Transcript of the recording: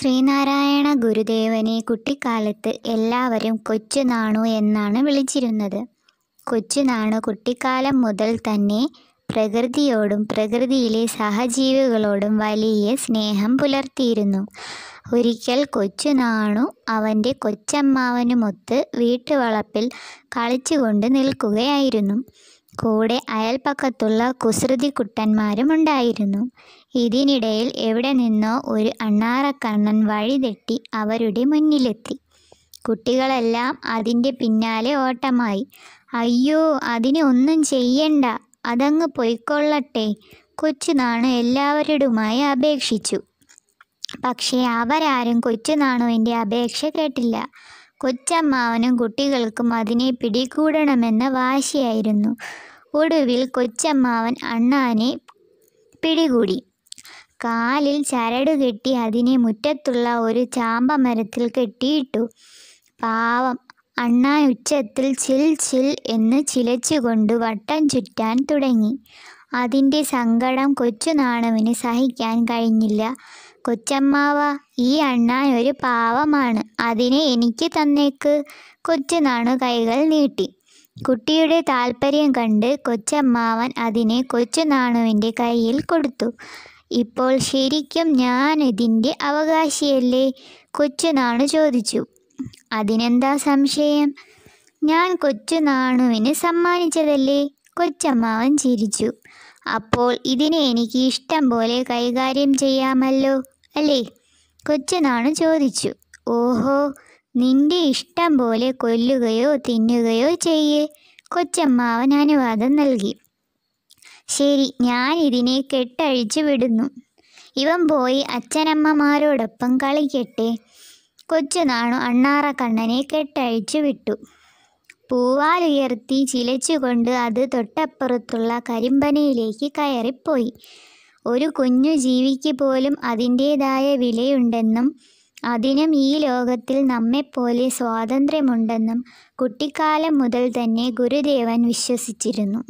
ശ്രീനാരായണ ഗുരുദേവനെ കുട്ടിക്കാലത്ത് എല്ലാവരും കൊച്ചുനാണു എന്നാണ് വിളിച്ചിരുന്നത് കൊച്ചുനാണു കുട്ടിക്കാലം മുതൽ തന്നെ പ്രകൃതിയോടും പ്രകൃതിയിലെ സഹജീവികളോടും വലിയ സ്നേഹം പുലർത്തിയിരുന്നു ഒരിക്കൽ കൊച്ചുനാണു അവൻ്റെ കൊച്ചമ്മാവനുമൊത്ത് വീട്ടുവളപ്പിൽ കളിച്ചുകൊണ്ട് നിൽക്കുകയായിരുന്നു കൂടെ അയൽപ്പക്കത്തുള്ള കുസൃതി കുട്ടന്മാരും ഉണ്ടായിരുന്നു ഇതിനിടയിൽ എവിടെ നിന്നോ ഒരു അണ്ണാറക്കണ്ണൻ വഴിതെറ്റി അവരുടെ മുന്നിലെത്തി കുട്ടികളെല്ലാം അതിൻ്റെ പിന്നാലെ ഓട്ടമായി അയ്യോ അതിനെ ഒന്നും ചെയ്യണ്ട അതങ്ങ് പൊയ്ക്കൊള്ളട്ടെ കൊച്ചുനാണ് എല്ലാവരുടുമായി അപേക്ഷിച്ചു പക്ഷേ അവരാരും കൊച്ചുനാണുവിൻ്റെ അപേക്ഷ കേട്ടില്ല കൊച്ചമ്മാവനും കുട്ടികൾക്കും അതിനെ പിടികൂടണമെന്ന വാശിയായിരുന്നു ഒടുവിൽ കൊച്ചമ്മാവൻ അണ്ണാനെ പിടികൂടി കാലിൽ ചരട് കെട്ടി അതിനെ മുറ്റത്തുള്ള ഒരു ചാമ്പമരത്തിൽ കെട്ടിയിട്ടു പാവം അണ്ണ ഉച്ചത്തിൽ ചിൽ ചിൽ എന്ന് ചിലച്ചുകൊണ്ട് വട്ടം ചുറ്റാൻ തുടങ്ങി അതിൻ്റെ സങ്കടം കൊച്ചുനാണുവിന് സഹിക്കാൻ കഴിഞ്ഞില്ല കൊച്ചമ്മാവ ഈ അണ്ണ ഒരു പാവമാണ് അതിനെ എനിക്ക് തന്നേക്ക് കൊച്ചുനാണു കൈകൾ നീട്ടി കുട്ടിയുടെ താല്പര്യം കണ്ട് കൊച്ചമ്മാവൻ അതിനെ കൊച്ചുനാണുവിൻ്റെ കയ്യിൽ കൊടുത്തു ഇപ്പോൾ ശരിക്കും ഞാൻ ഇതിൻ്റെ അവകാശിയല്ലേ കൊച്ചുനാണു ചോദിച്ചു അതിനെന്താ സംശയം ഞാൻ കൊച്ചു നാണുവിന് സമ്മാനിച്ചതല്ലേ കൊച്ചമ്മാവൻ ചിരിച്ചു അപ്പോൾ ഇതിനെ എനിക്ക് ഇഷ്ടം പോലെ കൈകാര്യം ചെയ്യാമല്ലോ അല്ലേ കൊച്ചുനാണു ചോദിച്ചു ഓഹോ നിന്റെ ഇഷ്ടം പോലെ കൊല്ലുകയോ തിന്നുകയോ ചെയ്യേ കൊച്ചമ്മാവൻ അനുവാദം നൽകി ശരി ഞാൻ ഇതിനെ കെട്ടഴിച്ചു വിടുന്നു ഇവൻ പോയി അച്ഛനമ്മമാരോടൊപ്പം കളിക്കട്ടെ കൊച്ചുനാണു അണ്ണാറ കണ്ണനെ കെട്ടഴിച്ചു വിട്ടു പൂവാലുയർത്തി ചിലച്ചുകൊണ്ട് അത് തൊട്ടപ്പുറത്തുള്ള കരിമ്പനയിലേക്ക് കയറിപ്പോയി ഒരു കുഞ്ഞു ജീവിക്ക് പോലും അതിൻ്റേതായ വിലയുണ്ടെന്നും അതിനും ഈ ലോകത്തിൽ നമ്മെപ്പോലെ സ്വാതന്ത്ര്യമുണ്ടെന്നും കുട്ടിക്കാലം മുതൽ തന്നെ ഗുരുദേവൻ വിശ്വസിച്ചിരുന്നു